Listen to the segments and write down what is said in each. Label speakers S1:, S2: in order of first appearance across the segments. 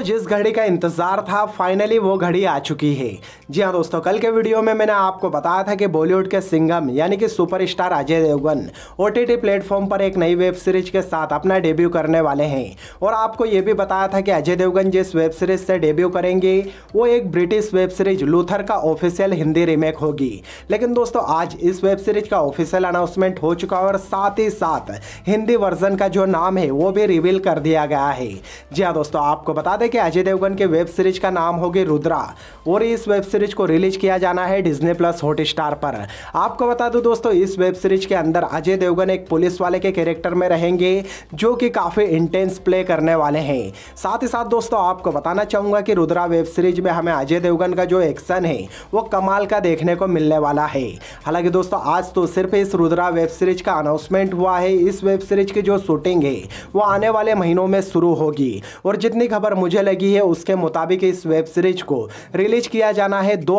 S1: दोस्तों जिस घड़ी का इंतजार था फाइनली वो घड़ी आ चुकी है जी हाँ दोस्तों कल के वीडियो में मैंने आपको बताया था कि बॉलीवुड के सिंगम यानी कि superstar Ajay Devgn O T platform पर एक नई वेब सीरीज के साथ अपना डेब्यू करने वाले हैं और आपको ये भी बताया था कि अजय देवगन जिस वेब सीरीज से डेब्यू करेंगे वो एक ब्रिटिश वेब सीरीज लूथर का ऑफिशियल हिंदी रीमेक होगी लेकिन दोस्तों आज इस वेब सीरीज का ऑफिशियल अनाउंसमेंट हो चुका है और साथ ही साथ हिंदी वर्जन का जो नाम है वो भी रिवील कर दिया गया है जी हाँ दोस्तों आपको बता दें कि अजय देवगन के वेब सीरीज का नाम होगी रुद्रा और इस वेब सीरीज को रिलीज किया जाना है डिज्ने प्लस हॉटस्टार पर आपको बता दूं दोस्तों इस वेब सीरीज के अंदर अजय देवगन एक पुलिस वाले के कैरेक्टर में रहेंगे जो कि काफ़ी इंटेंस प्ले करने वाले हैं साथ ही साथ दोस्तों आपको बताना चाहूंगा कि रुद्रा वेब सीरीज में हमें अजय देवगन का जो एक्शन है वो कमाल का देखने को मिलने वाला है हालांकि दोस्तों आज तो सिर्फ इस रुद्रा वेब सीरीज का अनाउंसमेंट हुआ है इस वेब सीरीज की जो शूटिंग है वो आने वाले महीनों में शुरू होगी और जितनी खबर मुझे मुझे लगी है उसके मुताबिक इस वेब सीरीज को रिलीज किया जाना है दो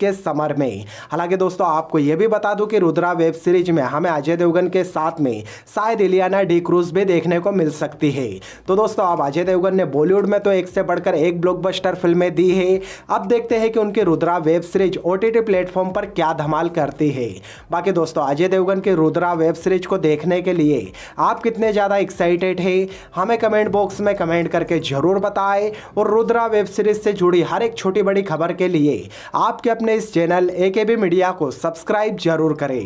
S1: के समर में हालांकि दोस्तों आपको यह भी बता दूं कि रुद्रा वेब सीरीज में हमें अजय देवगन के साथ में शायद इलियाना डी क्रूज भी देखने को मिल सकती है तो दोस्तों अब अजय देवगन ने बॉलीवुड में तो एक से बढ़कर एक ब्लॉकबस्टर फिल्में दी है अब देखते हैं कि उनकी Rudra web series O T platform पर क्या धमाल करती है बाकी दोस्तों अजय देवगन की रुद्रा वेब सीरीज को देखने के लिए आप कितने ज़्यादा एक्साइटेड है हमें कमेंट बॉक्स में कमेंट करके जरूर जरूर बताएं और रुद्रा वेब सीरीज से जुड़ी हर एक छोटी बड़ी खबर के लिए आपके अपने इस चैनल ए मीडिया को सब्सक्राइब जरूर करें